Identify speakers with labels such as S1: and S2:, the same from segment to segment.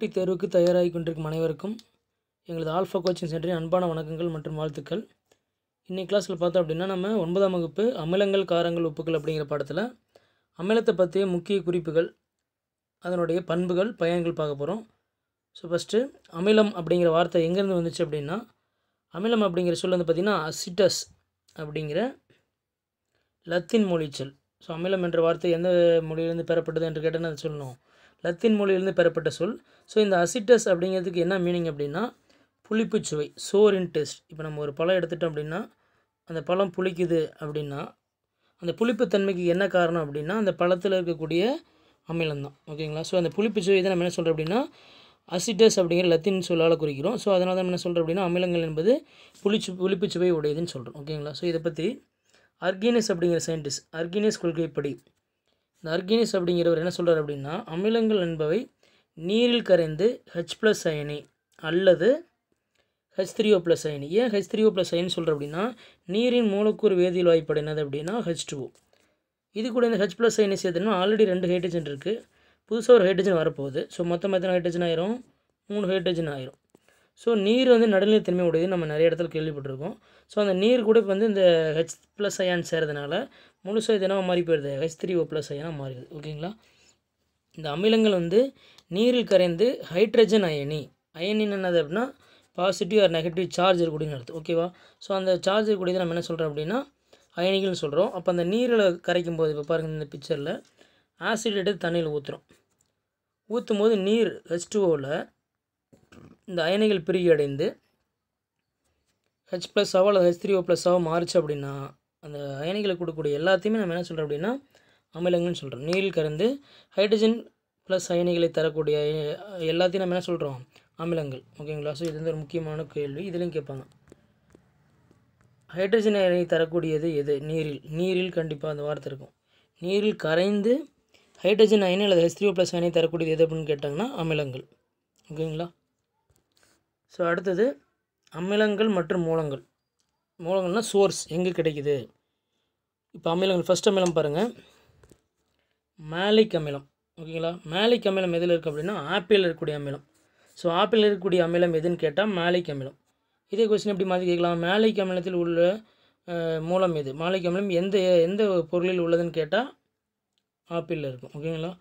S1: போட்டி தேர்வுக்கு தயாராகி கொண்டிருக்கும் அனைவருக்கும் எங்களது ஆல்ஃபா கோச்சிங் சென்டரின் அன்பான வணக்கங்கள் மற்றும் வாழ்த்துக்கள் இன்றைக்கி கிளாஸில் பார்த்தோம் அப்படின்னா நம்ம ஒன்பதாம் வகுப்பு அமிலங்கள் காரங்கள் உப்புகள் அப்படிங்கிற பாடத்தில் அமிலத்தை பற்றிய முக்கிய குறிப்புகள் அதனுடைய பண்புகள் பயன்கள் பார்க்க போகிறோம் ஸோ ஃபஸ்ட்டு அமிலம் அப்படிங்கிற வார்த்தை எங்கேருந்து வந்துச்சு அப்படின்னா அமிலம் அப்படிங்கிற சொல் வந்து பார்த்திங்கன்னா அசிட்டஸ் அப்படிங்கிற லத்தின் மொழிச்சல் ஸோ அமிலம் என்ற வார்த்தை எந்த மொழியிலேருந்து பெறப்பட்டது என்று கேட்டால் அதை சொல்லணும் லத்தின் மொழியிலிருந்து பெறப்பட்ட சொல் ஸோ இந்த அசிட்டஸ் அப்படிங்கிறதுக்கு என்ன மீனிங் அப்படின்னா புளிப்பு சுவை சோரின் டெஸ்ட் இப்போ நம்ம ஒரு பழம் எடுத்துட்டோம் அப்படின்னா அந்த பழம் புளிக்குது அப்படின்னா அந்த புளிப்புத்தன்மைக்கு என்ன காரணம் அப்படின்னா அந்த பழத்தில் இருக்கக்கூடிய அமிலம் தான் ஓகேங்களா ஸோ அந்த புளிப்பு சுவை தான் நம்ம என்ன சொல்கிறோம் அப்படின்னா அசிட்டஸ் அப்படிங்கிற லத்தின் சொல்லால் குறிக்கிறோம் ஸோ அதனால் தான் என்ன சொல்கிறோம் அப்படின்னா அமிலங்கள் என்பது புளிச்சு புளிப்பு சுவை உடையதுன்னு சொல்கிறோம் ஓகேங்களா ஸோ இதை பற்றி அர்கினஸ் அப்படிங்கிற சயின்டிஸ்ட் அர்கினஸ் கொள்கைப்படி நர்கினிஸ் அப்படிங்கிறவர் என்ன சொல்கிறார் அப்படின்னா அமிலங்கள் என்பவை நீரில் கரைந்து ஹெச் ப்ளஸ் அயனி அல்லது ஹெச் த்ரீ ஓ ப்ளஸ் அயனி ஏன் H three O plus ion சொல்கிற அப்படின்னா நீரின் மூலக்கூறு வேதியியல் வாய்ப்பு என்னது அப்படின்னா ஹெச் டூ இது கூட இந்த ஹெச் ப்ளஸ் அயனி சேர்த்துனா ஆல்ரெடி ரெண்டு ஹைட்ரஜன் இருக்குது புதுசாக ஒரு ஹைட்ரஜன் வரப்போகுது ஸோ மொத்தம் எத்தனை ஹைட்ரஜன் ஆயிரும் மூணு ஹைட்ரஜன் ஆயிரும் ஸோ நீர் வந்து தன்மை உடையது நம்ம நிறைய இடத்துல கேள்விப்பட்டிருக்கோம் ஸோ அந்த நீர் கூட இப்போ வந்து இந்த ஹெச் ப்ளஸ் அயான் சேர்றதுனால முழுசாக இதெல்லாம் மாறி போயிடுது ஹெச் த்ரீ ஓ ப்ளஸ் ஐயனாக மாறிடுது ஓகேங்களா இந்த அமிலங்கள் வந்து நீரில் கரைந்து ஹைட்ரஜன் அயனி அயனின்னு என்னது அப்படின்னா பாசிட்டிவ் ஆர் நெகட்டிவ் சார்ஜ் இருக்கக்கூடியன்னு அர்த்தம் ஓகேவா ஸோ அந்த சார்ஜ் இருக்கக்கூடியது நம்ம என்ன சொல்கிறோம் அப்படின்னா அயனிகள்னு சொல்கிறோம் அப்போ அந்த நீரில் கரைக்கும் போது இப்போ பாருங்கள் இந்த பிக்சரில் ஆசிட் எடுத்து தண்ணியில் ஊற்றுறோம் ஊற்றும் போது நீர் ஓவில் இந்த அயனிகள் பிரிகி அடைந்து ஹெச் ப்ளஸ் ஆவோ அல்லது ஹெச் த்ரீ ஓ ப்ளஸ் ஆவோ மாறுச்சு அப்படின்னா அந்த அயனிகளை கொடுக்கக்கூடிய எல்லாத்தையுமே நம்ம என்ன சொல்கிறோம் அப்படின்னா அமிலங்கள்னு சொல்கிறோம் நீரில் கருந்து ஹைட்ரஜன் ப்ளஸ் அயனிகளை தரக்கூடிய எல்லாத்தையும் நம்ம என்ன சொல்கிறோம் அமிலங்கள் ஓகேங்களா ஸோ இது வந்து ஒரு முக்கியமான கேள்வி இதுலேயும் கேட்பாங்க ஹைட்ரஜன் அயனை தரக்கூடியது எது நீரில் நீரில் கண்டிப்பாக அந்த வார்த்தை இருக்கும் நீரில் கரைந்து ஹைட்ரஜன் அயனை அல்லது ஹெச் ப்ளஸ் அயனை தரக்கூடியது எது அப்படின்னு கேட்டாங்கன்னா அமிலங்கள் ஓகேங்களா ஸோ அடுத்தது அமிலங்கள் மற்றும் மூலங்கள் மூலங்கள்னால் சோர்ஸ் எங்கே கிடைக்குது இப்போ அமிலங்கள் ஃபஸ்ட் அமிலம் பாருங்கள் மேலிக் அமிலம் ஓகேங்களா மேலிக் அமிலம் எதில் இருக்குது அப்படின்னா ஆப்பிள் இருக்கக்கூடிய அமிலம் ஸோ ஆப்பிள் இருக்கக்கூடிய அமிலம் எதுன்னு கேட்டால் மேலிக் அமிலம் இதே கொஸ்டின் எப்படி மாதிரி கேட்கலாம் மேலிக் அமிலத்தில் உள்ள மூலம் எது மேலிக் அமிலம் எந்த எந்த பொருளில் உள்ளதுன்னு கேட்டால் ஆப்பிளில் இருக்கும் ஓகேங்களா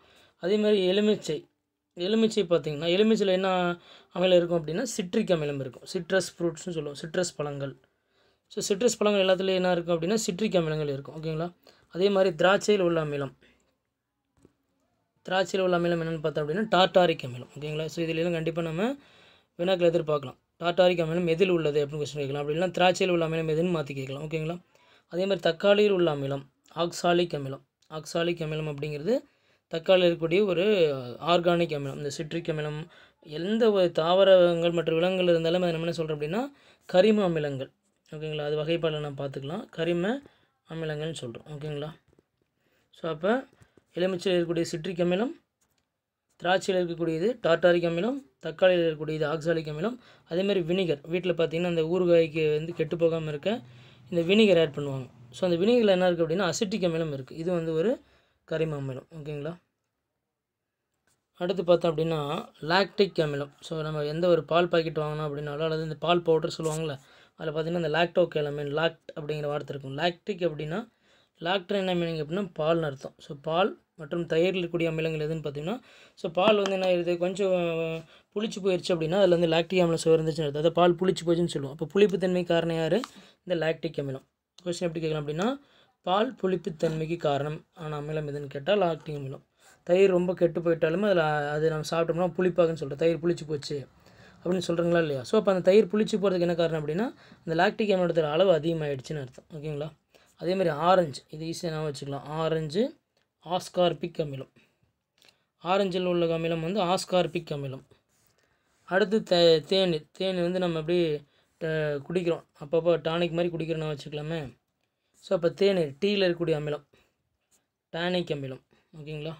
S1: அதே மாதிரி எலுமிச்சை எலுமிச்சை பார்த்திங்கன்னா எலுமிச்சையில் என்ன அமிலம் இருக்கும் அப்படின்னா சிட்ரிக் அமிலம் இருக்கும் சிட்ரஸ் ஃப்ரூட்ஸ்னு சொல்லுவோம் சிட்ரஸ் பழங்கள் ஸோ சிட்ரஸ் பழங்கள் எல்லாத்துலேயும் என்ன இருக்கும் அப்படின்னா சிட்ரிக் அமிலங்கள் இருக்கும் ஓகேங்களா அதே மாதிரி திராட்சையில் உள்ள அமிலம் திராட்சையில் உள்ள அமிலம் என்னென்னு பார்த்தோம் அப்படின்னா டாட்டாரிக் அமிலம் ஓகேங்களா ஸோ இதுலேயும் கண்டிப்பாக நம்ம வினாக்கள் எதிர்பார்க்கலாம் டாட்டாரிக் அமிலம் எதில் உள்ளது அப்படின்னு கொஸ்டின் கேட்கலாம் அப்படி இல்லைனா திராட்சையில் உள்ள அமிலம் எதுன்னு மாற்றி கேட்கலாம் ஓகேங்களா அதே மாதிரி தக்காளியில் உள்ள அமிலம் ஆக்சாலிக் அமிலம் ஆக்சாலிக் அமிலம் அப்படிங்கிறது தக்காளியில் இருக்கக்கூடிய ஒரு ஆர்கானிக் அமிலம் இந்த சிட்ரிக் அமிலம் எந்த ஒரு தாவரங்கள் மற்றும் விலங்குகள் இருந்தாலும் அதை நம்ம என்ன சொல்கிறோம் அப்படின்னா கரிம அமிலங்கள் ஓகேங்களா அது வகைப்பாடில் நம்ம பார்த்துக்கலாம் கரிம அமிலங்கள்னு சொல்கிறோம் ஓகேங்களா ஸோ அப்போ எலுமிச்சையில் இருக்கக்கூடிய சிட்ரிக் அமிலம் திராட்சையில் இருக்கக்கூடியது டாட்டாரிக் அமிலம் தக்காளியில் இருக்கக்கூடியது ஆக்சாலிக் அமிலம் அதேமாதிரி வினிகர் வீட்டில் பார்த்தீங்கன்னா அந்த ஊறுகாய்க்கு வந்து கெட்டு போகாமல் இருக்க இந்த வினிகர் ஆட் பண்ணுவாங்க ஸோ அந்த வினிகரில் என்ன இருக்குது அப்படின்னா அசிட்டிக் அமிலம் இருக்குது இது வந்து ஒரு கரிம அமிலம் ஓகேங்களா அடுத்து பார்த்தோம் அப்படின்னா லாக்டிக் அமிலம் ஸோ நம்ம எந்த ஒரு பால் பாக்கெட் வாங்கினோம் அப்படின்னாலும் அல்லது இந்த பால் பவுடர் சொல்லுவாங்களே அதில் பார்த்திங்கன்னா இந்த லாக்டோக் மீன் லாக்ட் அப்படிங்கிற வார்த்தை இருக்கும் லாக்டிக் அப்படின்னா லாக்டர் என்ன மீனிங் அப்படின்னா பால்னு அர்த்தம் ஸோ பால் மற்றும் தயிரில் இருக்கக்கூடிய அமிலங்கள் எதுன்னு பார்த்தீங்கன்னா ஸோ பால் வந்து என்ன ஆயிடுது கொஞ்சம் புளிச்சு போயிடுச்சு அப்படின்னா அதில் வந்து லாக்டிக் அமிலம் சுவர்ந்துச்சுன்னு அர்த்தம் அதை பால் புளிச்சு போச்சுன்னு சொல்லுவோம் அப்போ புளிப்புத்தன்மை காரணம் யார் இந்த லாக்டிக் அமிலம் கொஸ்டின் எப்படி கேட்கலாம் அப்படின்னா பால் புளிப்புத்தன்மைக்கு காரணம் ஆனால் அமிலம் எதுன்னு கேட்டால் லாக்டிக் அமிலம் தயிர் ரொம்ப கெட்டு போயிட்டாலுமே அதில் அது நம்ம சாப்பிட்டோம்னா புளிப்பாகன்னு சொல்கிறோம் தயிர் புளிச்சு போச்சு அப்படின்னு சொல்கிறீங்களா இல்லையா ஸோ அப்போ அந்த தயிர் புளிச்சு போகிறதுக்கு என்ன காரணம் அப்படின்னா அந்த லாக்டிக் அமிலத்தில் அளவு அதிகமாகிடுச்சுன்னு அர்த்தம் ஓகேங்களா அதேமாதிரி ஆரஞ்சு இது ஈஸியாக நான் வச்சுக்கலாம் ஆரஞ்சு ஆஸ்கார்பிக் அமிலம் ஆரஞ்சில் உள்ள அமிலம் வந்து ஆஸ்கார்பிக் அமிலம் அடுத்து த தேநீர் தேநீர் வந்து நம்ம எப்படி குடிக்கிறோம் அப்பப்போ டானிக் மாதிரி குடிக்கிறோன்னா வச்சுக்கலாமே ஸோ அப்போ தேநீர் டீயில் இருக்கக்கூடிய அமிலம் டானிக் அமிலம் ஓகேங்களா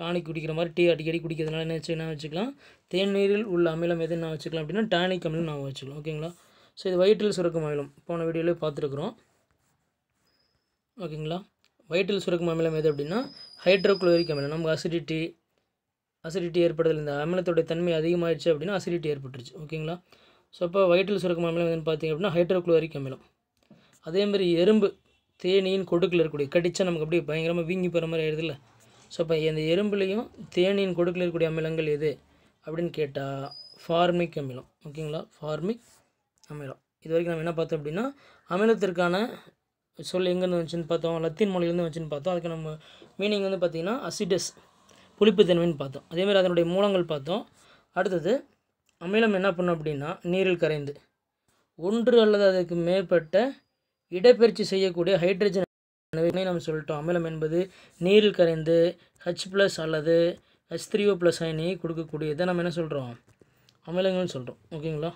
S1: டானிக் குடிக்கிற மாதிரி டீ அடிக்கடி குடிக்கிறதுனால என்ன வச்சு என்ன வச்சுக்கலாம் தேநீரில் உள்ள அமிலம் எது என்ன வச்சுக்கலாம் அப்படின்னா டானிக் அமிலம் நான் வச்சுக்கலாம் ஓகேங்களா ஸோ இது வயிற்றில் சுரக்கும் அமிலம் போன வீடியோவில் பார்த்துருக்குறோம் ஓகேங்களா வயிற்றில் சுரக்கும் அமிலம் எது அப்படின்னா ஹைட்ரோக்ளோரிக் அமிலம் நமக்கு அசிடிட்டி அசிடிட்டி ஏற்படுதல் இந்த அமிலத்தோடைய தன்மை அதிகமாகிடுச்சு அப்படின்னா அசிடிட்டி ஏற்பட்டுருச்சு ஓகேங்களா ஸோ அப்போ வயிற்றில் சுரக்கும் அமிலம் எதுன்னு பார்த்தீங்க அப்படின்னா ஹைட்ரோக்ளோரிக் அமிலம் அதேமாதிரி எறும்பு தேனியின் கொடுக்கில் இருக்கக்கூடிய கடிச்சா நமக்கு அப்படியே பயங்கரமாக வீங்கி போகிற மாதிரி ஆயிடுதுல்ல ஸோ இப்போ இந்த எறும்புலேயும் தேனியின் கொடுக்கல இருக்கக்கூடிய அமிலங்கள் எது அப்படின்னு கேட்டால் ஃபார்மிக் அமிலம் ஓகேங்களா ஃபார்மிக் அமிலம் இது வரைக்கும் நம்ம என்ன பார்த்தோம் அப்படின்னா அமிலத்திற்கான சொல் எங்கேருந்து வந்துச்சுன்னு பார்த்தோம் லத்தீன் மொழியிலேருந்து வந்துச்சுன்னு பார்த்தோம் அதுக்கு நம்ம மீனிங் வந்து பார்த்திங்கன்னா அசிடஸ் புளிப்புத்தன்மைன்னு பார்த்தோம் அதேமாதிரி அதனுடைய மூலங்கள் பார்த்தோம் அடுத்தது அமிலம் என்ன பண்ணும் அப்படின்னா நீரில் கரைந்து ஒன்று அல்லது அதுக்கு மேற்பட்ட இடப்பெயர்ச்சி செய்யக்கூடிய ஹைட்ரஜன் எனவே நம்ம சொல்லிட்டோம் அமிலம் என்பது நீரில் கரைந்து ஹச் ப்ளஸ் அல்லது ஹச் ஓ ப்ளஸ் அயனி கொடுக்கக்கூடியதை நம்ம என்ன சொல்கிறோம் அமிலங்கள்னு சொல்கிறோம் ஓகேங்களா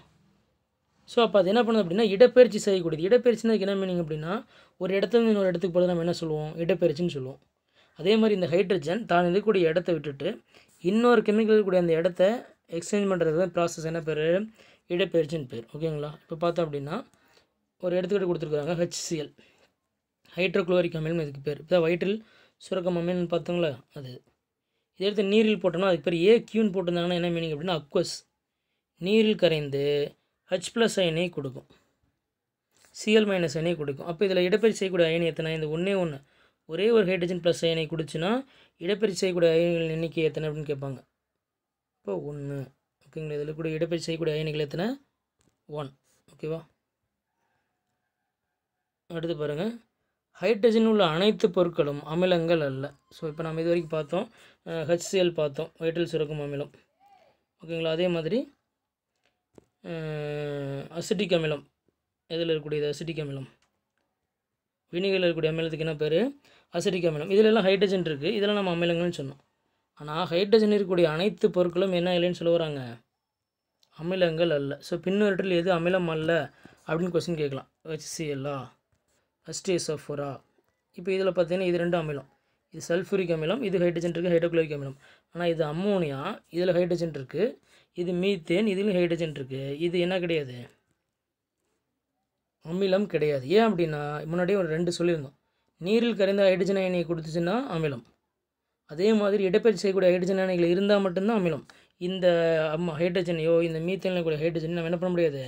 S1: ஸோ அப்போ அது என்ன பண்ணுது அப்படின்னா இடப்பெயர்ச்சி செய்யக்கூடியது இடப்பெயர்ச்சினா என்ன மீனிங் அப்படின்னா ஒரு இடத்துல இன்னொரு இடத்துக்கு போகிறது நம்ம என்ன சொல்லுவோம் இடப்பெயர்ச்சின்னு சொல்லுவோம் அதே மாதிரி இந்த ஹைட்ரஜன் தான் இருக்கக்கூடிய இடத்த விட்டுட்டு இன்னொரு கெமிக்கல் கூடிய அந்த இடத்த எக்ஸ்சேஞ்ச் பண்ணுறது தான் ப்ராசஸ் என்ன பேர் இடப்பெயர்ச்சின்னு பேர் ஓகேங்களா இப்போ பார்த்தோம் அப்படின்னா ஒரு இடத்துக்கிட்ட கொடுத்துருக்குறாங்க ஹெச்சிஎல் ஹைட்ரோக்ளோரிக் அமிலம் இதுக்கு பேர் இப்போ வயிற்றில் சுரக்கம் அமிலம்னு பார்த்தோங்களா அது இதை எடுத்து நீரில் போட்டோம்னா அதுக்கு பேர் ஏ கியூன் போட்டிருந்தாங்கன்னா என்ன மீனிங் அப்படின்னா அக்வஸ் நீரில் கரைந்து ஹச் ப்ளஸ் அயனை கொடுக்கும் சிஎல் மைனஸ் அயனை கொடுக்கும் அப்போ இதில் இடப்பெயர்ச்சி செய்யக்கூடிய அயனி எத்தனை இந்த ஒன்றே ஒன்று ஒரே ஒரு ஹைட்ரஜன் ப்ளஸ் அயனை குடிச்சுன்னா இடப்பெயர்ச்சி செய்யக்கூடிய அயனிகள் எண்ணிக்கை எத்தனை அப்படின்னு கேட்பாங்க இப்போ ஒன்று ஓகேங்களா இதில் கூட இடப்பெயர்ச்சி செய்யக்கூடிய அயனிகள் எத்தனை ஒன் ஓகேவா அடுத்து பாருங்கள் ஹைட்ரஜன் உள்ள அனைத்து பொருட்களும் அமிலங்கள் அல்ல ஸோ இப்போ நம்ம இது வரைக்கும் பார்த்தோம் ஹெச்சிஎல் பார்த்தோம் வயிற்றில் சுரக்கும் அமிலம் ஓகேங்களா அதே மாதிரி அசிட்டிக் அமிலம் எதில் இருக்கக்கூடியது அசிட்டிக் அமிலம் வினிகளில் இருக்கக்கூடிய அமிலத்துக்கு என்ன பேர் அசிட்டிக் அமிலம் இதிலெல்லாம் ஹைட்ரஜன் இருக்குது இதெல்லாம் நம்ம அமிலங்கள்னு சொன்னோம் ஆனால் ஹைட்ரஜன் இருக்கக்கூடிய அனைத்து பொருட்களும் என்ன இல்லைன்னு சொல்ல வராங்க அமிலங்கள் அல்ல ஸோ பின்வற்றில் எது அமிலம் அல்ல அப்படின்னு கொஸ்டின் கேட்கலாம் ஹெச்சிஎல்லா அஸ்டேசஃபுரா இப்போ இதில் பார்த்தீங்கன்னா இது ரெண்டு அமிலம் இது சல்ஃபுரிக் அமிலம் இது ஹைட்ரஜன் இருக்குது ஹைட்ரோக்ளோரிக் அமிலம் ஆனால் இது அம்மோனியா இதில் ஹைட்ரஜன் இருக்குது இது மீத்தேன் இதுலேயும் ஹைட்ரஜன் இருக்குது இது என்ன கிடையாது அமிலம் கிடையாது ஏன் அப்படின்னா முன்னாடியே ஒரு ரெண்டு சொல்லியிருந்தோம் நீரில் கரைந்த ஹைட்ரஜன் அயனை கொடுத்துச்சுன்னா அமிலம் அதே மாதிரி இடப்பெயர்ச்சி செய்யக்கூடிய ஹைட்ரஜன் அயனிகள் இருந்தால் மட்டும்தான் அமிலம் இந்த அம்மா ஹைட்ரஜனையோ இந்த மீத்தேனில் கூட ஹைட்ரஜன் நம்ம என்ன பண்ண முடியாது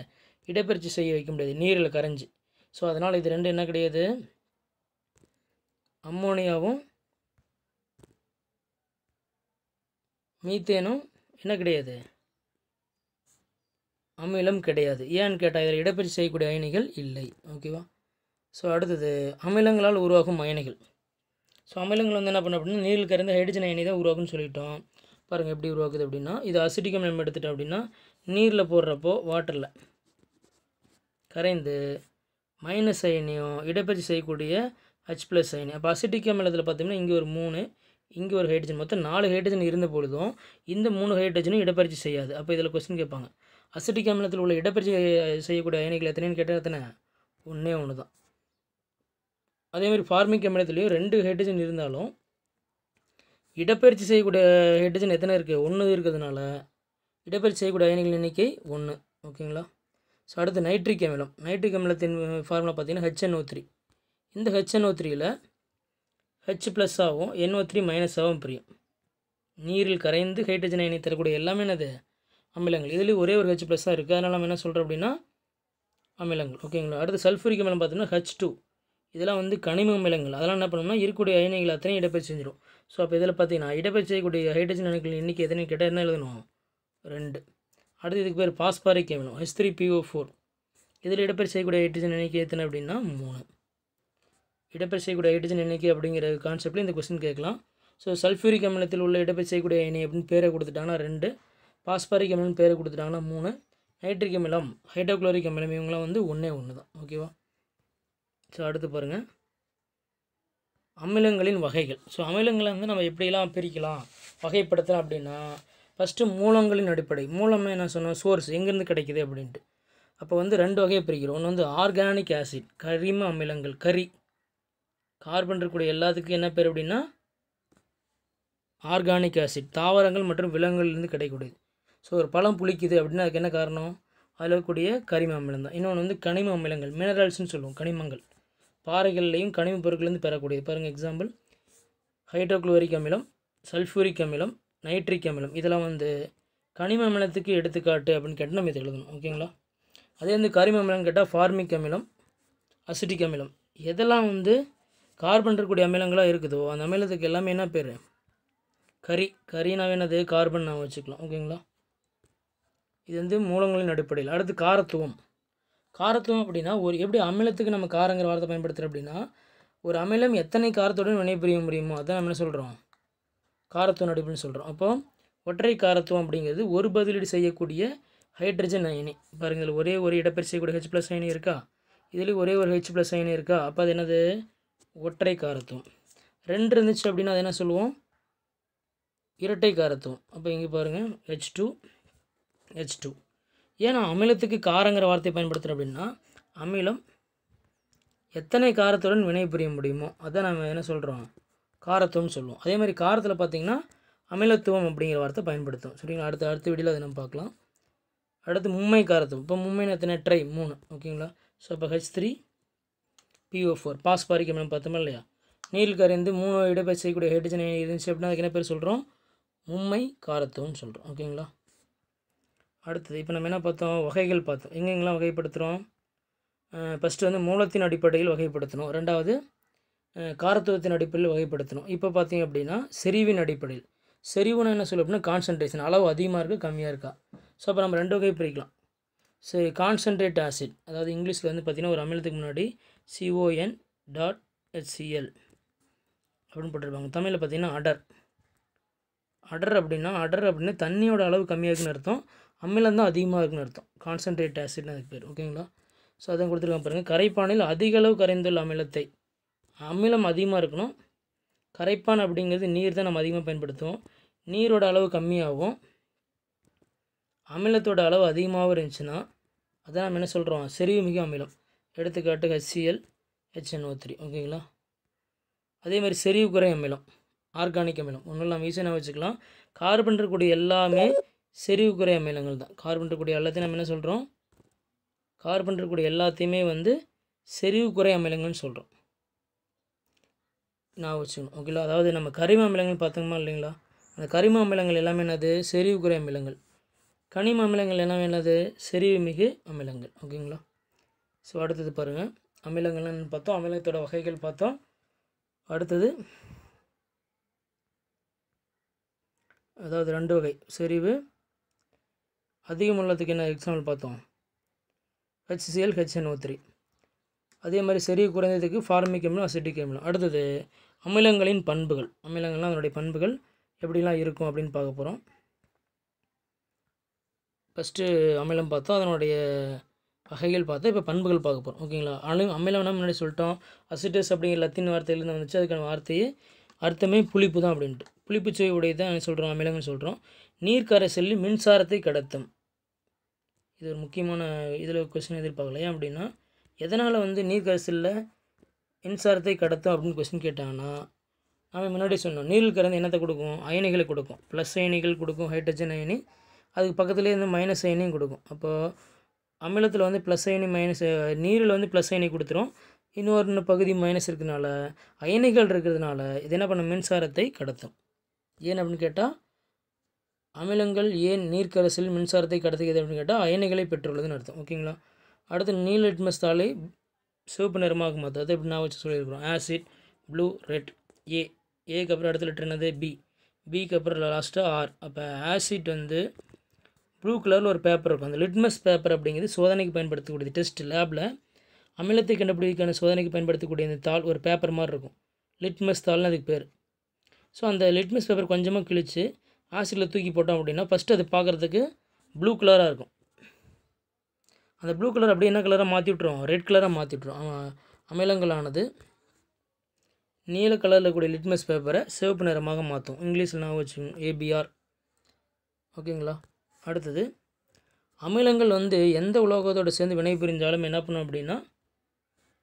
S1: இடப்பெயர்ச்சி செய்ய வைக்க முடியாது நீரில் கரைஞ்சி ஸோ அதனால் இது ரெண்டு என்ன கிடையாது அம்மோனியாவும் மீத்தேனும் என்ன கிடையாது அமிலம் கிடையாது ஏன்னு கேட்டால் இதில் இடப்பெயர்ச்சி செய்யக்கூடிய அயனிகள் இல்லை ஓகேவா ஸோ அடுத்தது அமிலங்களால் உருவாகும் அயனிகள் ஸோ அமிலங்கள் வந்து என்ன பண்ண அப்படின்னா நீரில் கரைந்த ஹைட்ரஜன் அயனி தான் உருவாகும்னு சொல்லிட்டோம் பாருங்கள் எப்படி உருவாக்குது அப்படின்னா இது அசிட்டிக் அமிலம் எடுத்துட்டோம் அப்படின்னா நீரில் போடுறப்போ வாட்டரில் கரைந்து மைனஸ் ஐனையும் இடப்பயிற்சி செய்யக்கூடிய ஹச் ப்ளஸ் அயனி அப்போ அசிட்டிக் அமிலத்தில் பார்த்தீங்கன்னா இங்கே ஒரு மூணு இங்கே ஒரு ஹைட்ரஜன் மொத்தம் நாலு ஹைட்ரஜன் இருந்த பொழுதும் இந்த மூணு ஹைட்ரஜனும் இடப்பயிற்சி செய்யாது அப்போ இதில் கொஸ்டின் கேட்பாங்க அசிட்டிக் அமிலத்தில் உள்ள இடப்பயிற்சி செய்யக்கூடிய அயனிகள் எத்தனைன்னு கேட்டால் எத்தனை ஒன்றே ஒன்று தான் அதேமாதிரி ஃபார்மிக் அமிலத்துலேயும் ரெண்டு ஹைட்ரஜன் இருந்தாலும் இடப்பயிற்சி செய்யக்கூடிய ஹைட்ரஜன் எத்தனை இருக்குது ஒன்று இருக்கிறதுனால இடப்பயிற்சி செய்யக்கூடிய அயனிகள் எண்ணிக்கை ஒன்று ஓகேங்களா ஸோ அடுத்து நைட்ரிக் அமிலம் நைட்ரிக் அமிலத்தின் ஃபார்முலா பார்த்தீங்கன்னா ஹெச்என்ஓ த்ரீ இந்த ஹெச்என்ஓ த்ரீயில் ஹெச் ப்ளஸ் ஆகும் என்ஓ த்ரீ மைனஸ் ஆகும் பிரியும் நீரில் கரைந்து ஹைட்ரஜன் அயனை தரக்கூடிய எல்லாமே என்னது அமிலங்கள் இதுலேயும் ஒரே ஒரு ஹெச் ப்ளஸ் தான் இருக்குது அதனால் நம்ம என்ன சொல்கிறோம் அப்படின்னா அமிலங்கள் ஓகேங்களா அடுத்து சல்ஃபுரிக் அமிலம் பார்த்தீங்கன்னா ஹெச் டூ இதெல்லாம் வந்து கனிம அமிலங்கள் அதெல்லாம் என்ன பண்ணணும்னா இருக்கக்கூடிய அயனைகள் அத்தனையும் இடப்பெயர் செஞ்சிடும் ஸோ அப்போ இதில் பார்த்தீங்கன்னா இடப்பெயர் செய்யக்கூடிய ஹைட்ரஜன் அணுக்கள் எண்ணிக்கை எதனையும் கேட்டால் என்ன எழுதணும் ரெண்டு அடுத்து இதுக்கு பேர் பாஸ்பாரிக் அமிலம் ஹெச் த்ரீ பிஓ ஃபோர் இதில் இடப்பெயர் செய்யக்கூடிய ஹைட்ரஜன் எண்ணிக்கை எத்தனை அப்படின்னா மூணு இடப்பெயர் செய்யக்கூடிய ஹைட்ரஜன் எண்ணிக்கை அப்படிங்கிற கான்செப்டில் இந்த கொஸ்டின் கேட்கலாம் ஸோ சல்ஃபூரிக் அமிலத்தில் உள்ள இடப்பெயர் செய்யக்கூடிய எண்ணெய் அப்படின்னு பேரை கொடுத்துட்டாங்கன்னா ரெண்டு பாஸ்பாரிக் அமிலம் பேரை கொடுத்துட்டாங்கன்னா மூணு நைட்ரிக் அமிலம் ஹைட்ரோக்ளோரிக் அமிலம் இவங்களாம் வந்து ஒன்றே ஒன்று தான் ஓகேவா ஸோ அடுத்து பாருங்கள் அமிலங்களின் வகைகள் ஸோ அமிலங்களை வந்து நம்ம எப்படிலாம் பிரிக்கலாம் வகைப்படுத்தலாம் அப்படின்னா ஃபஸ்ட்டு மூலங்களின் அடிப்படை மூலம் என்ன சொன்னோம் சோர்ஸ் எங்கேருந்து கிடைக்கிது அப்படின்ட்டு அப்போ வந்து ரெண்டு வகையை பிரிக்கிறோம் ஒன்று வந்து ஆர்கானிக் ஆசிட் கரிம அமிலங்கள் கரி கார்பன் இருக்கக்கூடிய எல்லாத்துக்கும் என்ன பேர் அப்படின்னா ஆர்கானிக் ஆசிட் தாவரங்கள் மற்றும் விலங்குகள்லேருந்து கிடைக்கக்கூடியது ஸோ ஒரு பழம் புளிக்குது அப்படின்னா அதுக்கு என்ன காரணம் அதில் இருக்கக்கூடிய கரிம அமிலம் தான் இன்னொன்று வந்து கனிம அமிலங்கள் மினரல்ஸ்னு சொல்லுவோம் கனிமங்கள் பாறைகள்லேயும் கனிம பொருட்கள்லேருந்து பெறக்கூடியது பாருங்கள் எக்ஸாம்பிள் ஹைட்ரோக்ளோரிக் அமிலம் சல்ஃபூரிக் அமிலம் நைட்ரிக் அமிலம் இதெல்லாம் வந்து கனிம அமிலத்துக்கு எடுத்துக்காட்டு அப்படின்னு கேட்டால் நம்ம இதை எழுதணும் ஓகேங்களா அதே வந்து கரிம அமிலம்னு கேட்டால் ஃபார்மிக் அமிலம் அசிட்டிக் அமிலம் எதெல்லாம் வந்து கார்பன் இருக்கக்கூடிய அமிலங்களாக இருக்குதோ அந்த அமிலத்துக்கு எல்லாமே என்ன பேர் கரி கறினா என்னது கார்பன் நான் வச்சுக்கலாம் ஓகேங்களா இது வந்து மூலங்களின் அடிப்படையில் அடுத்து காரத்துவம் காரத்துவம் அப்படின்னா ஒரு எப்படி அமிலத்துக்கு நம்ம காரங்கிற வார்த்தை பயன்படுத்துகிறோம் அப்படின்னா ஒரு அமிலம் எத்தனை காரத்துடன் வினைபுரிய முடியுமோ அதான் நம்ம என்ன சொல்கிறோம் காரத்துவ நடுப்புன்னு சொல்கிறோம் அப்போ ஒற்றை காரத்துவம் அப்படிங்கிறது ஒரு பதிலீடு செய்யக்கூடிய ஹைட்ரஜன் அயனி பாருங்கள் ஒரே ஒரு இடப்பெயர் செய்யக்கூடிய ஹெச் ப்ளஸ் அயனி இருக்கா இதுலேயும் ஒரே ஒரு ஹெச் ப்ளஸ் அயனி இருக்கா அப்போ அது என்னது ஒற்றை காரத்துவம் ரெண்டு இருந்துச்சு அப்படின்னா அது என்ன சொல்லுவோம் இரட்டை காரத்துவம் அப்போ இங்கே பாருங்கள் ஹெச் டூ ஹெச் டூ ஏன்னா அமிலத்துக்கு காரங்கிற வார்த்தையை பயன்படுத்துகிறேன் அப்படின்னா அமிலம் எத்தனை காரத்துடன் வினை புரிய முடியுமோ அதை நம்ம என்ன சொல்கிறோம் காரத்துவம்னு சொல்லுவோம் அதே மாதிரி காரத்தில் பார்த்திங்கன்னா அமிலத்துவம் அப்படிங்கிற வார்த்தை பயன்படுத்தும் சரிங்களா அடுத்த அடுத்த வீடியோ அதை நம்ம பார்க்கலாம் அடுத்து மும்மை காரத்துவம் இப்போ மும்மைன்னு எத்தனை ட்ரை மூணு ஓகேங்களா ஸோ இப்போ H three P O four phosphoric நம்ம பார்த்தோமா இல்லையா நீரில் கரைந்து மூணு இடப்பெயர் செய்யக்கூடிய ஹைட்ரஜன் இருந்துச்சு அப்படின்னா அதுக்கு என்ன பேர் சொல்கிறோம் மும்மை காரத்துவம்னு சொல்கிறோம் ஓகேங்களா அடுத்தது இப்போ நம்ம என்ன பார்த்தோம் வகைகள் பார்த்தோம் எங்கெங்கெல்லாம் வகைப்படுத்துகிறோம் ஃபஸ்ட்டு வந்து மூலத்தின் அடிப்படையில் வகைப்படுத்தணும் ரெண்டாவது காரத்துவத்தின் அடிப்படையில் வகைப்படுத்தணும் இப்போ பார்த்தீங்க அப்படின்னா செறிவின் அடிப்படையில் செறிவுன்னு என்ன சொல்ல அப்படின்னா கான்சன்ட்ரேஷன் அளவு அதிகமாக இருக்குது கம்மியாக இருக்கா ஸோ அப்போ நம்ம ரெண்டு வகை பிரிக்கலாம் சரி கான்சன்ட்ரேட் ஆசிட் அதாவது இங்கிலீஷில் வந்து பார்த்திங்கன்னா ஒரு அமிலத்துக்கு முன்னாடி சிஓஎன் டாட் ஹெச்சிஎல் அப்படின்னு போட்டிருப்பாங்க தமிழில் பார்த்திங்கன்னா அடர் அடர் அப்படின்னா அடர் அப்படின்னா தண்ணியோட அளவு கம்மியாக இருக்குன்னு அர்த்தம் அமிலம் தான் அதிகமாக இருக்குன்னு அர்த்தம் கான்சன்ட்ரேட் ஆசிட்னு அதுக்கு பேர் ஓகேங்களா ஸோ அதை கொடுத்துருக்காங்க பாருங்கள் கரைப்பானில் அதிக அளவு கரைந்துள்ள அமிலத்தை அமிலம் அதிகமாக இருக்கணும் கரைப்பான் அப்படிங்கிறது நீர் தான் நம்ம அதிகமாக பயன்படுத்துவோம் நீரோட அளவு கம்மியாகும் அமிலத்தோட அளவு அதிகமாகவும் இருந்துச்சுன்னா அதை நம்ம என்ன சொல்கிறோம் செறிவு மிக அமிலம் எடுத்துக்காட்டு ஹெச்சிஎல் ஹெச்என்ஓ த்ரீ ஓகேங்களா அதேமாதிரி செறிவு குறை அமிலம் ஆர்கானிக் அமிலம் ஒன்றும் நம்ம ஈஸியாக வச்சுக்கலாம் கார்பன் இருக்கக்கூடிய எல்லாமே செறிவு குறை அமிலங்கள் தான் கார்பன் இருக்கக்கூடிய எல்லாத்தையும் நம்ம என்ன சொல்கிறோம் கார்பன் இருக்கக்கூடிய எல்லாத்தையுமே வந்து செறிவு குறை அமிலங்கள்னு சொல்கிறோம் நான் வச்சுக்கணும் ஓகேங்களா அதாவது நம்ம கரிம அமிலங்கள் பார்த்தோமா இல்லைங்களா அந்த கரிம அமிலங்கள் எல்லாமே என்னது செறிவு குறை அமிலங்கள் கனிம அமிலங்கள் எல்லாமே என்னது செறிவு மிகு அமிலங்கள் ஓகேங்களா ஸோ அடுத்தது பாருங்கள் அமிலங்கள்னு பார்த்தோம் அமிலத்தோட வகைகள் பார்த்தோம் அடுத்தது அதாவது ரெண்டு வகை செறிவு அதிகம் உள்ளதுக்கு என்ன எக்ஸாம்பிள் பார்த்தோம் ஹெச்சிஎல் ஹெச்என்ஓ த்ரீ அதே மாதிரி செறிவு குறைந்ததுக்கு ஃபார்மிக் அமிலம் அசிட்டிக் அமிலம் அடுத்தது அமிலங்களின் பண்புகள் அமிலங்கள்லாம் அதனுடைய பண்புகள் எப்படிலாம் இருக்கும் அப்படின்னு பார்க்க போகிறோம் ஃபஸ்ட்டு அமிலம் பார்த்தோம் அதனுடைய வகைகள் பார்த்தா இப்போ பண்புகள் பார்க்க போகிறோம் ஓகேங்களா அணு அமிலம்னா முன்னாடி சொல்லிட்டோம் அசிட்டஸ் அப்படிங்கிற லத்தின் வார்த்தையிலேருந்து வந்துச்சு அதுக்கான வார்த்தையே அர்த்தமே புளிப்பு தான் அப்படின்ட்டு புளிப்பு சுவை தான் சொல்கிறோம் அமிலங்கள்னு சொல்கிறோம் நீர்க்கரை செல்லி மின்சாரத்தை கடத்தும் இது ஒரு முக்கியமான இதில் கொஸ்டின் எதிர்பார்க்கல ஏன் அப்படின்னா எதனால் வந்து நீர்க்கரைசலில் மின்சாரத்தை கடத்தும் அப்படின்னு கொஸ்டின் கேட்டாங்கன்னா நாம் முன்னாடி சொன்னோம் நீரில் கலந்து என்னத்தை கொடுக்கும் அயனிகளை கொடுக்கும் ப்ளஸ் அயனிகள் கொடுக்கும் ஹைட்ரஜன் அயனி அதுக்கு பக்கத்துலேயே வந்து மைனஸ் அயனியும் கொடுக்கும் அப்போது அமிலத்தில் வந்து ப்ளஸ் அயனி மைனஸ் நீரில் வந்து ப்ளஸ் அயனி கொடுத்துரும் இன்னொரு பகுதி மைனஸ் இருக்கிறதுனால அயனிகள் இருக்கிறதுனால இது என்ன பண்ணும் மின்சாரத்தை கடத்தும் ஏன் அப்படின்னு கேட்டால் அமிலங்கள் ஏன் நீர்க்கரசில் மின்சாரத்தை கடத்துகிறது அப்படின்னு கேட்டால் அயனிகளை பெற்றுள்ளதுன்னு அர்த்தம் ஓகேங்களா அடுத்து நீல் லிட்மஸ் சிவப்பு நிறமாகும் போது அதை எப்படி நான் வச்சு சொல்லியிருக்கிறோம் ஆசிட் ப்ளூ ரெட் ஏ ஏக்கு அப்புறம் அடுத்த லெட்டர் என்னது பி பிக்கு அப்புறம் லாஸ்ட்டாக ஆர் அப்போ ஆசிட் வந்து ப்ளூ கலரில் ஒரு பேப்பர் இருக்கும் அந்த லிட்மஸ் பேப்பர் அப்படிங்கிறது சோதனைக்கு பயன்படுத்தக்கூடியது டெஸ்ட் லேபில் அமிலத்தை கண்டுபிடிக்கான சோதனைக்கு பயன்படுத்தக்கூடிய இந்த தாள் ஒரு பேப்பர் மாதிரி இருக்கும் லிட்மஸ் தாள்னு அதுக்கு பேர் ஸோ அந்த லிட்மஸ் பேப்பர் கொஞ்சமாக கிழித்து ஆசிட்டில் தூக்கி போட்டோம் அப்படின்னா ஃபஸ்ட்டு அது பார்க்குறதுக்கு ப்ளூ கலராக இருக்கும் அந்த ப்ளூ கலர் அப்படியே என்ன கலராக மாற்றி விட்ருவோம் ரெட் கலராக மாற்றி விட்ருவோம் அமிலங்களானது நீல கலரில் இருக்கக்கூடிய லிட்மஸ் பேப்பரை சிவப்பு நிறமாக மாற்றும் இங்கிலீஷில் நான் வச்சுக்கோங்க ஏபிஆர் ஓகேங்களா அடுத்தது அமிலங்கள் வந்து எந்த உலோகத்தோடு சேர்ந்து வினை புரிஞ்சாலும் என்ன பண்ணும் அப்படின்னா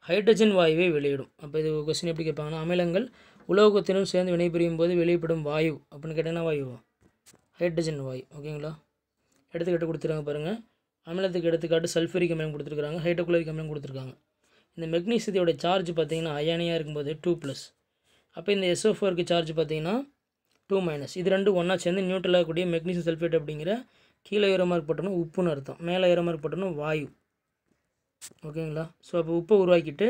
S1: ஹைட்ரஜன் வாயுவை வெளியிடும் அப்போ இது கொஸ்டின் எப்படி கேட்பாங்கன்னா அமிலங்கள் உலோகத்தினும் சேர்ந்து வினைபுரியும் போது வெளியிடும் வாயு அப்படின்னு கேட்டால் வாயு ஹைட்ரஜன் வாயு ஓகேங்களா எடுத்துக்கிட்டு கொடுத்துருங்க பாருங்கள் அமிலத்துக்கு எடுத்துக்காட்டு சல்ஃபரிக் அமிலம் கொடுத்துருக்காங்க ஹைட்ரோக்ளோரிக் அமிலம் கொடுத்துருக்காங்க இந்த மெக்னீசியத்தோட சார்ஜ் பார்த்திங்கன்னா அயானியாக இருக்கும்போது டூ ப்ளஸ் அப்போ இந்த எஸ்ஓஃபோருக்கு சார்ஜ் பார்த்திங்கன்னா டூ மைனஸ் இது ரெண்டு ஒன்றா சேர்ந்து நியூட்ரலாக கூடிய மெக்னீசியம் சல்ஃபேட் அப்படிங்கிற கீழே மாதிரி போட்டணும் உப்புன்னு அர்த்தம் மேலே மாதிரி போட்டணும் வாயு ஓகேங்களா ஸோ அப்போ உப்பை உருவாக்கிட்டு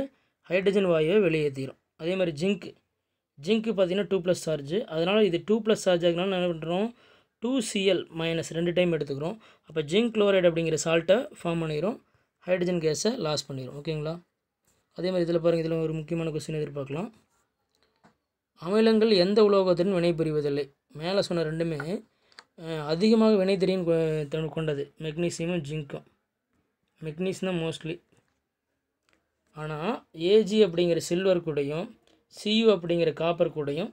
S1: ஹைட்ரஜன் வாயுவை வெளியேற்றிடும் அதே மாதிரி ஜிங்க் ஜிங்க்கு பார்த்திங்கன்னா டூ ப்ளஸ் சார்ஜ் அதனால் இது டூ ப்ளஸ் சார்ஜ் ஆகினாலும் என்ன பண்ணுறோம் டூ சிஎல் மைனஸ் ரெண்டு டைம் எடுத்துக்கிறோம் அப்போ ஜிங்க் குளோரைடு அப்படிங்கிற சால்ட்டை ஃபார்ம் பண்ணிடும் ஹைட்ரஜன் கேஸை லாஸ் பண்ணிடும் ஓகேங்களா அதே மாதிரி இதில் பாருங்கள் இதில் ஒரு முக்கியமான கொஸ்டின் எதிர்பார்க்கலாம் அமிலங்கள் எந்த உலோகத்துடன் வினை புரிவதில்லை மேலே சொன்ன ரெண்டுமே அதிகமாக வினை தெரியும் கொண்டது மெக்னீசியமும் ஜிங்க்கும் மெக்னீசியம் தான் மோஸ்ட்லி ஆனால் ஏஜி அப்படிங்கிற சில்வர் கூடையும் சியு அப்படிங்கிற காப்பர் கூடையும்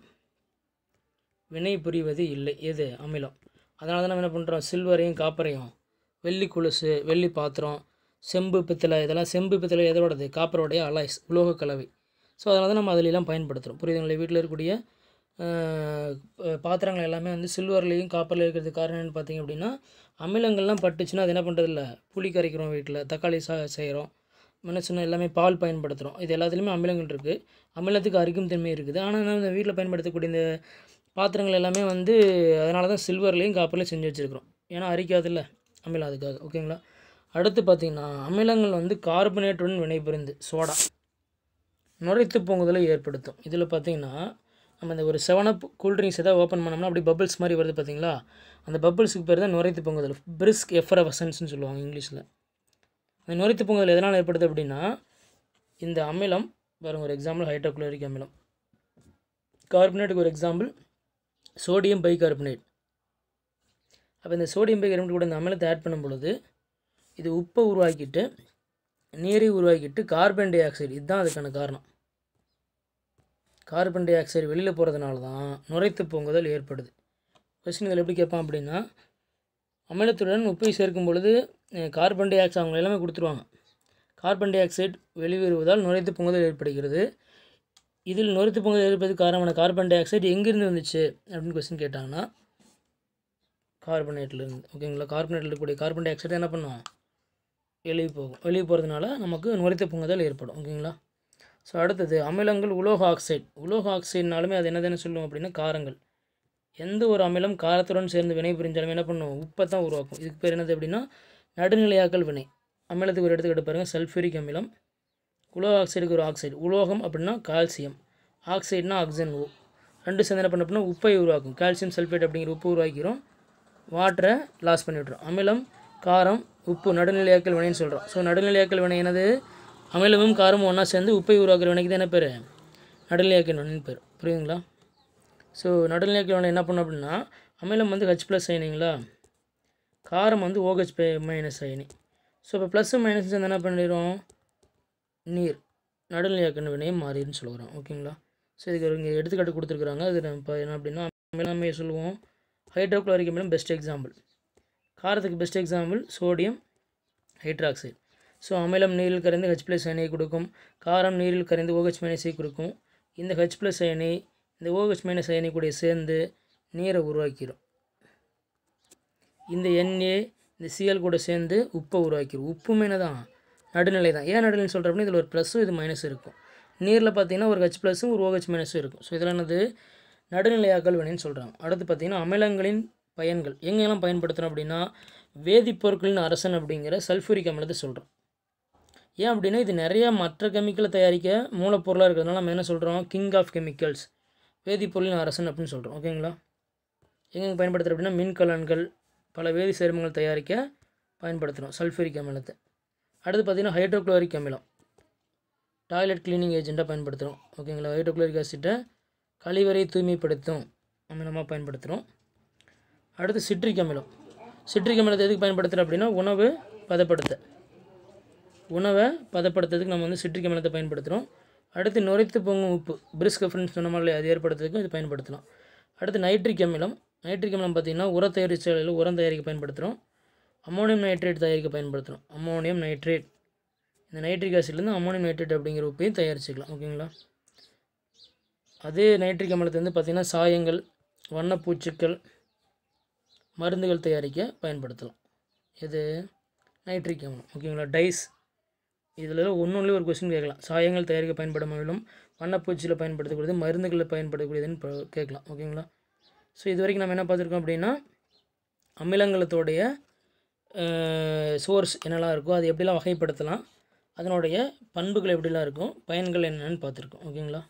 S1: வினை புரிவது இல்லை எது அமிலம் அதனால தான் நம்ம என்ன பண்ணுறோம் சில்வரையும் காப்பரையும் வெள்ளி கொலுசு வெள்ளி பாத்திரம் செம்பு பித்தளை இதெல்லாம் செம்பு பித்தளை எதோடது காப்பரோடைய அலாய்ஸ் உலோக கலவை ஸோ அதனால தான் நம்ம அதிலெலாம் பயன்படுத்துகிறோம் புரியுதுங்களா வீட்டில் இருக்கக்கூடிய பாத்திரங்கள் எல்லாமே வந்து சில்வர்லேயும் காப்பரில் இருக்கிறதுக்கு காரணம் என்னென்னு பார்த்திங்க அப்படின்னா அமிலங்கள்லாம் பட்டுச்சுன்னா அது என்ன பண்ணுறதில்ல புளி கரைக்கிறோம் வீட்டில் தக்காளி சா செய்கிறோம் சின்ன எல்லாமே பால் பயன்படுத்துகிறோம் இது எல்லாத்துலேயுமே அமிலங்கள் இருக்குது அமிலத்துக்கு அரிக்கும் தன்மை இருக்குது ஆனால் நம்ம வீட்டில் பயன்படுத்தக்கூடிய இந்த பாத்திரங்கள் எல்லாமே வந்து அதனால தான் சில்வர்லேயும் காப்பர்லேயும் செஞ்சு வச்சுருக்குறோம் ஏன்னா அரிக்காதில்ல அமிலம் அதுக்காக ஓகேங்களா அடுத்து பார்த்திங்கன்னா அமிலங்கள் வந்து கார்பனேட்டுடன் வினைபுரிந்து சோடா நுரைத்து பொங்குதலை ஏற்படுத்தும் இதில் பார்த்திங்கன்னா நம்ம இந்த ஒரு செவனப் கூல்ட்ரிங்க்ஸ் எதாவது ஓப்பன் பண்ணோம்னா அப்படி பபிள்ஸ் மாதிரி வருது பார்த்திங்களா அந்த பபிள்ஸுக்கு பேர் தான் நுரைத்து பொங்குதல் பிரிஸ்க் எஃபரவசன்ஸ்னு சொல்லுவாங்க இங்கிலீஷில் அந்த நுரைத்து பொங்குதல் எதனால் ஏற்படுது அப்படின்னா இந்த அமிலம் வரும் ஒரு எக்ஸாம்பிள் ஹைட்ரோக்ளோரிக் அமிலம் கார்பனேட்டுக்கு ஒரு எக்ஸாம்பிள் சோடியம் பைகார்பனேட் அப்போ இந்த சோடியம் பைகார்பனேட் கூட இந்த அமிலத்தை ஆட் பண்ணும் பொழுது இது உப்பை உருவாக்கிட்டு நீரை உருவாக்கிட்டு கார்பன் டை ஆக்சைடு இதுதான் அதுக்கான காரணம் கார்பன் டை ஆக்சைடு வெளியில் போகிறதுனால தான் நுரைத்து பொங்குதல் ஏற்படுது கொஸ்டின் இதில் எப்படி கேட்பான் அப்படின்னா அமிலத்துடன் உப்பை சேர்க்கும் பொழுது கார்பன் டை ஆக்சைடு அவங்க எல்லாமே கொடுத்துருவாங்க கார்பன் டை ஆக்சைடு வெளியேறுவதால் நுரைத்து பொங்குதல் ஏற்படுகிறது இதில் நொறுத்து பொங்கல் இருப்பது காரணமான கார்பன் டை ஆக்சைடு எங்கேருந்து வந்துச்சு அப்படின்னு கொஸ்டின் கேட்டாங்கன்னா கார்பனேட்லேருந்து ஓகேங்களா கார்பனேட்டில் இருக்கக்கூடிய கார்பன் டை ஆக்சைடு என்ன பண்ணுவோம் வெளியே போகும் வெளியே போகிறதுனால நமக்கு நுரைத்த பொங்கல் ஏற்படும் ஓகேங்களா ஸோ அடுத்தது அமிலங்கள் உலோக ஆக்சைடு உலோக ஆக்சைடுனாலுமே அது என்னதுன்னு சொல்லுவோம் அப்படின்னா காரங்கள் எந்த ஒரு அமிலம் காரத்துடன் சேர்ந்து வினை புரிஞ்சாலும் என்ன பண்ணுவோம் உப்பை தான் உருவாக்கும் இதுக்கு பேர் என்னது அப்படின்னா நடுநிலையாக்கல் வினை அமிலத்துக்கு ஒரு இடத்துக்கு பாருங்கள் சல்ஃபூரிக் அமிலம் உலோக ஆக்சைடுக்கு ஒரு ஆக்சைடு உலோகம் அப்படின்னா கால்சியம் ஆக்சைடுனா ஆக்சிஜன் ஓ ரெண்டு சேர்ந்து என்ன பண்ண அப்படின்னா உப்பை உருவாக்கும் கால்சியம் சல்ஃபேட் அப்படிங்கிற உப்பு உருவாக்கிறோம் வாட்டரை லாஸ் பண்ணிவிட்றோம் அமிலம் காரம் உப்பு நடுநிலையாக்கல் வினைன்னு சொல்கிறோம் ஸோ நடுநிலையாக்கல் வினை என்னது அமிலமும் காரமும் ஒன்றா சேர்ந்து உப்பை உருவாக்கிற வினைக்கு தான் என்ன பேர் நடுநிலையாக்கல் வினைன்னு பேர் புரியுதுங்களா ஸோ நடுநிலையாக்கல் வினை என்ன பண்ணும் அப்படின்னா அமிலம் வந்து ஹச் ப்ளஸ் அயனிங்களா காரம் வந்து ஓஹெச் மைனஸ் அயனி ஸோ இப்போ ப்ளஸ் மைனஸ் சேர்ந்து என்ன பண்ணிடுறோம் நீர் நடுநிலையாக்கண வினையும் மாறின்னு சொல்லுகிறோம் ஓகேங்களா ஸோ இதுக்கு இங்கே எடுத்துக்காட்டு கொடுத்துருக்குறாங்க அது நம்ம என்ன அப்படின்னா மேலாண்மை சொல்லுவோம் ஹைட்ரோக்ளோரிக் அமிலம் பெஸ்ட் எக்ஸாம்பிள் காரத்துக்கு best example sodium hydroxide so அமிலம் நீரில் கரைந்து ஹெச் பிளஸ் அயனை கொடுக்கும் காரம் நீரில் கரைந்து ஓஹெச் மைனஸை கொடுக்கும் இந்த ஹெச் பிளஸ் அயனை இந்த ஓஹெச் மைனஸ் அயனை கூட சேர்ந்து நீரை உருவாக்கிடும் இந்த எண்ணெய் இந்த சிஎல் கூட சேர்ந்து உப்பை உருவாக்கிடும் உப்பும் தான் நடுநிலை தான் ஏன் OH நடுநிலை அப்படின்னா இதில் ஒரு ப்ளஸ்ஸும் இது மைனஸும் இருக்கும் நீரில் பார்த்தீங்கன்னா ஒரு ஹெச் ப்ளஸும் ஒரு ஓஹெச் மைனஸும் இருக்கும் ஸோ இதில் என்னது நடுநிலையாக்கல் வினைன்னு சொல்கிறாங்க அடுத்து பார்த்திங்கன்னா அமிலங்களின் பயன்கள் எங்கெல்லாம் பயன்படுத்துகிறோம் அப்படின்னா வேதிப்பொருட்களின் அரசன் அப்படிங்கிற சல்ஃபூரிக் அமிலத்தை சொல்கிறோம் ஏன் அப்படின்னா இது நிறையா மற்ற கெமிக்கலை தயாரிக்க மூலப்பொருளாக இருக்கிறதுனால நம்ம என்ன சொல்கிறோம் கிங் ஆஃப் கெமிக்கல்ஸ் வேதிப்பொருளின் அரசன் அப்படின்னு சொல்கிறோம் ஓகேங்களா எங்கெங்கே பயன்படுத்துகிறோம் அப்படின்னா மின்கலன்கள் பல வேதி சேர்மங்கள் தயாரிக்க பயன்படுத்துகிறோம் சல்ஃபூரிக் அமிலத்தை அடுத்து பார்த்திங்கன்னா ஹைட்ரோக்ளோரிக் அமிலம் டாய்லெட் கிளீனிங் ஏஜெண்ட்டாக பயன்படுத்துகிறோம் ஓகேங்களா ஹைட்ரோக்ளோரிக் ஆசிட்டை கழிவறை தூய்மைப்படுத்தும் அமிலமாக பயன்படுத்துகிறோம் அடுத்து சிட்ரிக் அமிலம் சிட்ரிக் அமிலத்தை எதுக்கு பயன்படுத்துகிறோம் அப்படின்னா உணவு பதப்படுத்த உணவை பதப்படுத்துறதுக்கு நம்ம வந்து சிட்ரிக் அமிலத்தை பயன்படுத்துகிறோம் அடுத்து நுரைத்து பொங்கும் உப்பு பிரிஸ்க் ஃப்ரெண்ட்ஸ் சொன்ன மாதிரி அது ஏற்படுத்துறதுக்கும் இது பயன்படுத்தலாம் அடுத்து நைட்ரிக் அமிலம் நைட்ரிக் அமிலம் பார்த்திங்கன்னா உர தயாரிச்சாலையில் உரம் தயாரிக்க பயன்படுத்துகிறோம் அமோனியம் நைட்ரேட் தயாரிக்க பயன்படுத்தணும் அமோனியம் நைட்ரேட் இந்த நைட்ரிக் ஆசிட்லேருந்து அமோனியம் நைட்ரேட் அப்படிங்கிற உப்பையும் தயாரிச்சுக்கலாம் ஓகேங்களா அதே நைட்ரிக் அமிலத்துலேருந்து பார்த்திங்கன்னா சாயங்கள் வண்ணப்பூச்சுக்கள் மருந்துகள் தயாரிக்க பயன்படுத்தலாம் இது நைட்ரிக் அமலம் ஓகேங்களா டைஸ் இதில் ஒன்றுலேயே ஒரு கொஸ்டின் கேட்கலாம் சாயங்கள் தயாரிக்க பயன்படும் மேலும் வண்ணப்பூச்சியில் பயன்படுத்தக்கூடியது மருந்துகளில் பயன்படக்கூடியதுன்னு கேட்கலாம் ஓகேங்களா ஸோ இது வரைக்கும் நம்ம என்ன பார்த்துருக்கோம் அப்படின்னா அமிலங்களத்தோடைய சோர்ஸ் என்னெல்லாம் இருக்கோ அது எப்படிலாம் வகைப்படுத்தலாம் அதனுடைய பண்புகள் எப்படிலாம் இருக்கும் பயன்கள் என்னென்னு பார்த்துருக்கோம் ஓகேங்களா